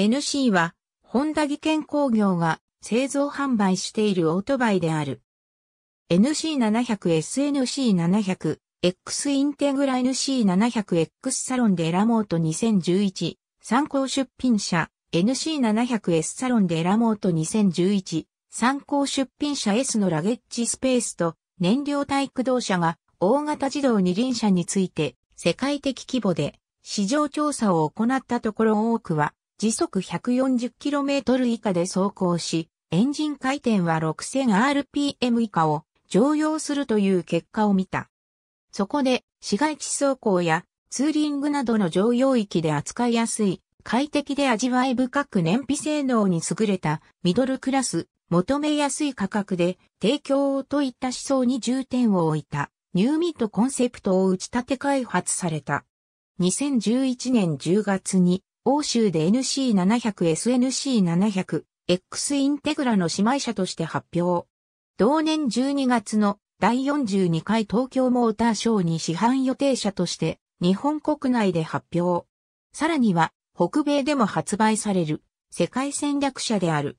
NC は、ホンダ技研工業が製造販売しているオートバイである。NC700SNC700、X インテグラ NC700X サロンでラモート2011、参考出品者、NC700S サロンでラモート2011、参考出品者 S のラゲッジスペースと燃料体駆動車が大型自動二輪車について世界的規模で市場調査を行ったところ多くは時速 140km 以下で走行し、エンジン回転は 6000rpm 以下を常用するという結果を見た。そこで、市街地走行やツーリングなどの常用域で扱いやすい、快適で味わい深く燃費性能に優れたミドルクラス、求めやすい価格で提供をといった思想に重点を置いたニューミッドコンセプトを打ち立て開発された。2011年10月に欧州で NC700SNC700、X インテグラの姉妹車として発表。同年12月の第42回東京モーターショーに市販予定車として日本国内で発表。さらには北米でも発売される世界戦略車である。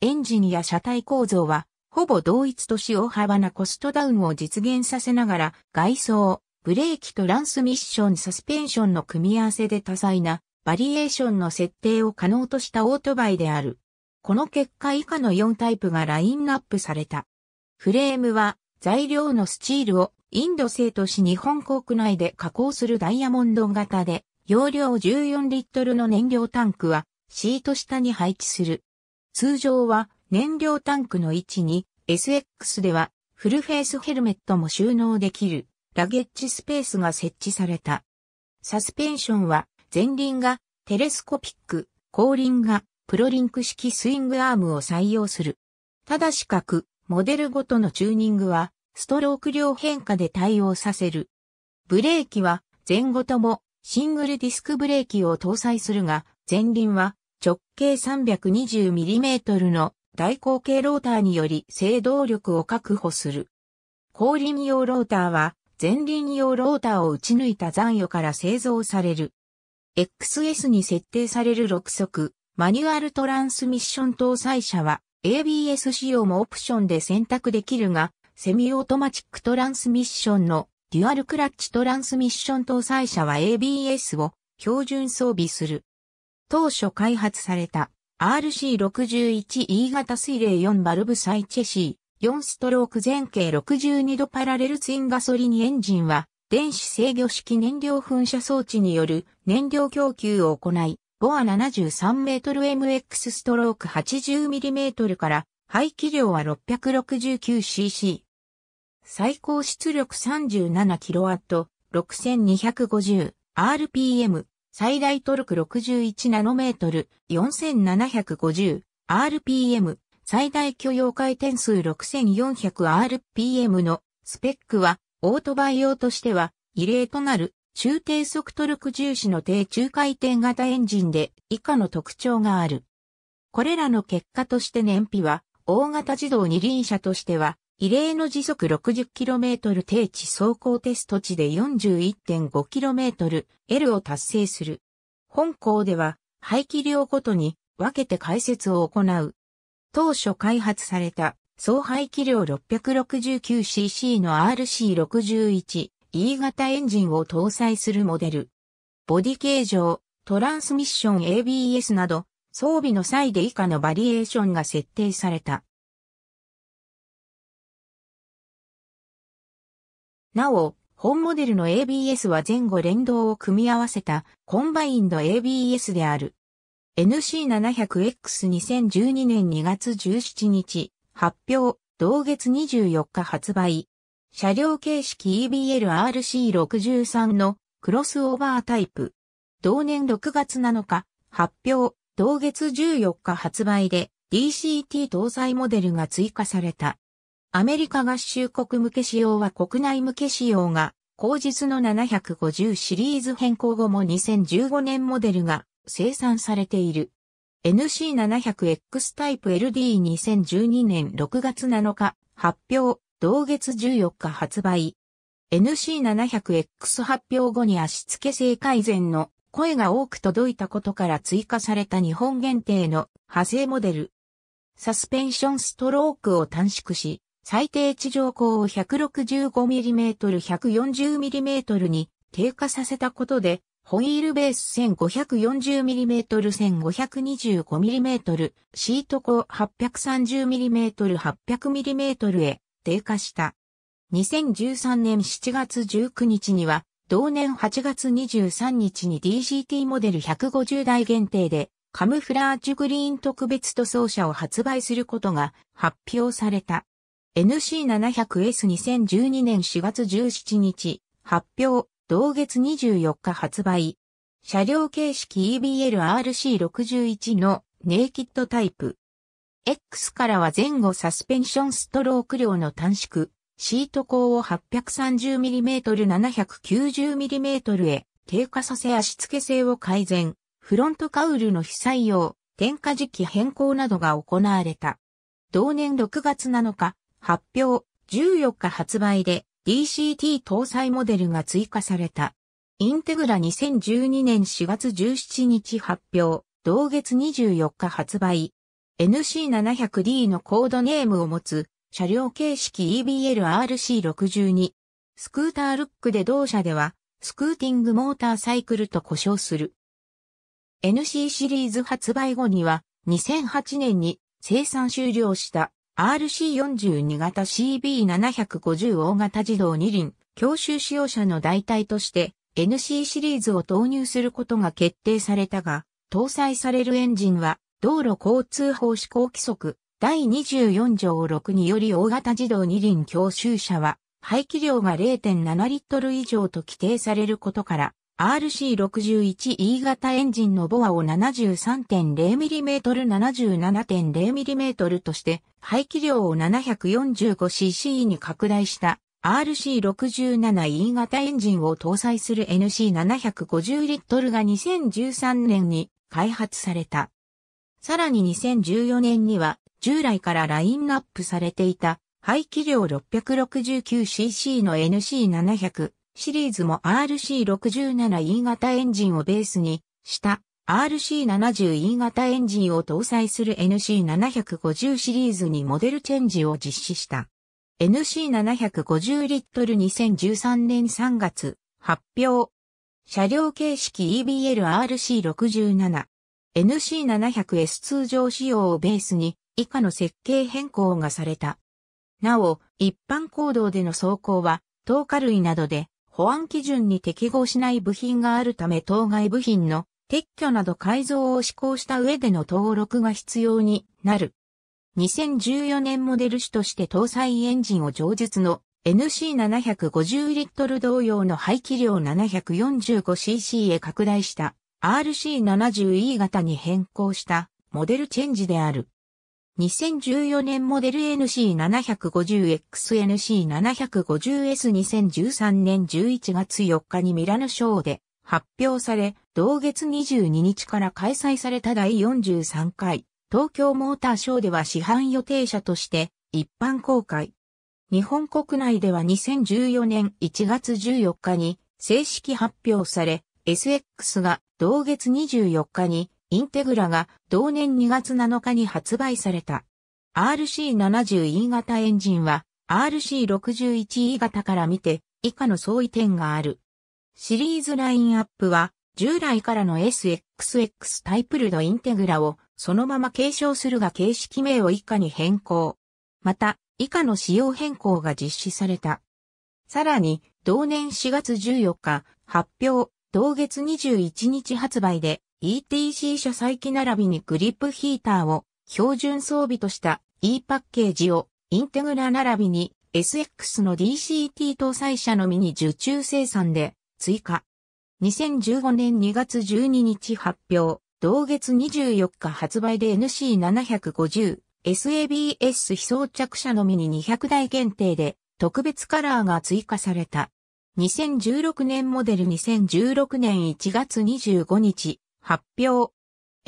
エンジンや車体構造はほぼ同一とし大幅なコストダウンを実現させながら外装、ブレーキとランスミッションサスペンションの組み合わせで多彩なバリエーションの設定を可能としたオートバイである。この結果以下の4タイプがラインナップされた。フレームは材料のスチールをインド製とし日本国内で加工するダイヤモンド型で、容量14リットルの燃料タンクはシート下に配置する。通常は燃料タンクの位置に SX ではフルフェイスヘルメットも収納できるラゲッジスペースが設置された。サスペンションは前輪がテレスコピック、後輪がプロリンク式スイングアームを採用する。ただし各モデルごとのチューニングはストローク量変化で対応させる。ブレーキは前後ともシングルディスクブレーキを搭載するが、前輪は直径 320mm の大口径ローターにより制動力を確保する。後輪用ローターは前輪用ローターを打ち抜いた残余から製造される。XS に設定される6速、マニュアルトランスミッション搭載車は ABS 仕様もオプションで選択できるが、セミオートマチックトランスミッションのデュアルクラッチトランスミッション搭載車は ABS を標準装備する。当初開発された RC61E 型水冷4バルブサイチェシー4ストローク前傾62度パラレルツインガソリンエンジンは電子制御式燃料噴射装置による燃料供給を行い、ボア 73m/mx ストローク 80mm から排気量は 669cc。最高出力 37kW、6250、rpm、最大トルク 61nm、4750、rpm、最大許容回転数 6400rpm のスペックはオートバイ用としては異例となる中低速トルク重視の低中回転型エンジンで以下の特徴がある。これらの結果として燃費は大型自動二輪車としては異例の時速 60km 低地走行テスト値で 41.5kmL を達成する。本校では排気量ごとに分けて解説を行う。当初開発された総排気量 669cc の RC61 E 型エンジンを搭載するモデル。ボディ形状、トランスミッション ABS など、装備の際で以下のバリエーションが設定された。なお、本モデルの ABS は前後連動を組み合わせたコンバインド ABS である。NC700X2012 年2月17日、発表、同月24日発売。車両形式 EBLRC63 のクロスオーバータイプ。同年6月7日発表、同月14日発売で DCT 搭載モデルが追加された。アメリカ合衆国向け仕様は国内向け仕様が、後日の750シリーズ変更後も2015年モデルが生産されている。NC700X タイプ LD2012 年6月7日発表、同月14日発売。NC700X 発表後に足付け性改善の声が多く届いたことから追加された日本限定の派生モデル。サスペンションストロークを短縮し、最低地上高を 165mm、140mm に低下させたことで、ホイールベース 1540mm1525mm シート高 830mm800mm へ低下した。2013年7月19日には、同年8月23日に DGT モデル150台限定で、カムフラージュグリーン特別塗装車を発売することが発表された。NC700S2012 年4月17日、発表。同月24日発売。車両形式 EBLRC61 のネイキッドタイプ。X からは前後サスペンションストローク量の短縮、シート高を 830mm790mm へ低下させ足付け性を改善、フロントカウルの非採用、点火時期変更などが行われた。同年6月7日、発表、14日発売で、DCT 搭載モデルが追加された。インテグラ2012年4月17日発表、同月24日発売。NC700D のコードネームを持つ、車両形式 EBL-RC62。スクータールックで同社では、スクーティングモーターサイクルと呼称する。NC シリーズ発売後には、2008年に生産終了した。RC42 型 CB750 大型自動二輪、教習使用者の代替として NC シリーズを投入することが決定されたが、搭載されるエンジンは道路交通法施行規則第24条6により大型自動二輪教習車は排気量が0.7リットル以上と規定されることから RC61E 型エンジンのボアを 73.0mm77.0mm として排気量を 745cc に拡大した RC67E 型エンジンを搭載する NC750 リットルが2013年に開発された。さらに2014年には従来からラインナップされていた排気量 669cc の NC700 シリーズも RC67E 型エンジンをベースにした RC70E 型エンジンを搭載する NC750 シリーズにモデルチェンジを実施した。NC750 リットル2013年3月発表。車両形式 EBLRC67。NC700S 通常仕様をベースに以下の設計変更がされた。なお、一般行動での走行は、透過類などで保安基準に適合しない部品があるため当該部品の撤去など改造を施行した上での登録が必要になる。2014年モデル種として搭載エンジンを上述の NC750 リットル同様の排気量 745cc へ拡大した RC70E 型に変更したモデルチェンジである。2014年モデル NC750XNC750S2013 年11月4日にミラノショーで発表され、同月22日から開催された第43回東京モーターショーでは市販予定車として一般公開。日本国内では2014年1月14日に正式発表され、SX が同月24日にインテグラが同年2月7日に発売された。RC70E 型エンジンは RC61E 型から見て以下の相違点がある。シリーズラインアップは従来からの SXX タイプルドインテグラをそのまま継承するが形式名を以下に変更。また、以下の仕様変更が実施された。さらに、同年4月14日、発表、同月21日発売で、ETC 車載機並びにグリップヒーターを標準装備とした E パッケージをインテグラ並びに SX の DCT 搭載車のみに受注生産で追加。2015年2月12日発表、同月24日発売で NC750、SABS 非装着車のみに200台限定で特別カラーが追加された。2016年モデル2016年1月25日、発表。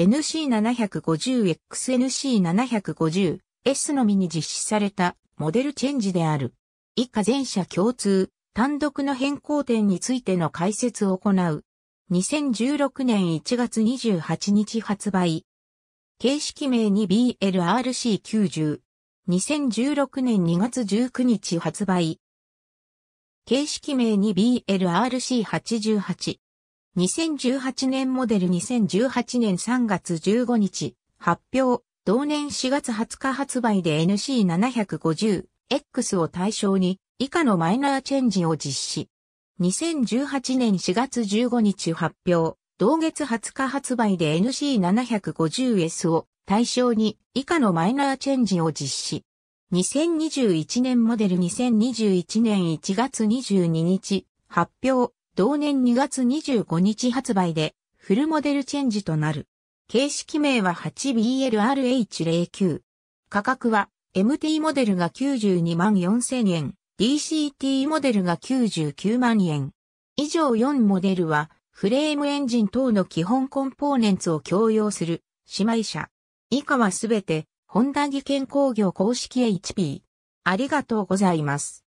NC750XNC750S のみに実施されたモデルチェンジである。以下全社共通、単独の変更点についての解説を行う。2016年1月28日発売。形式名に BLRC90。2016年2月19日発売。形式名に BLRC88。2018年モデル2018年3月15日発表、同年4月20日発売で NC750X を対象に以下のマイナーチェンジを実施。2018年4月15日発表、同月20日発売で NC750S を対象に以下のマイナーチェンジを実施。2021年モデル2021年1月22日発表、同年2月25日発売で、フルモデルチェンジとなる。形式名は 8BLRH09。価格は、MT モデルが92万4000円、DCT モデルが99万円。以上4モデルは、フレームエンジン等の基本コンポーネンツを共用する、姉妹車。以下はすべて、ホンダ技研工業公式 HP。ありがとうございます。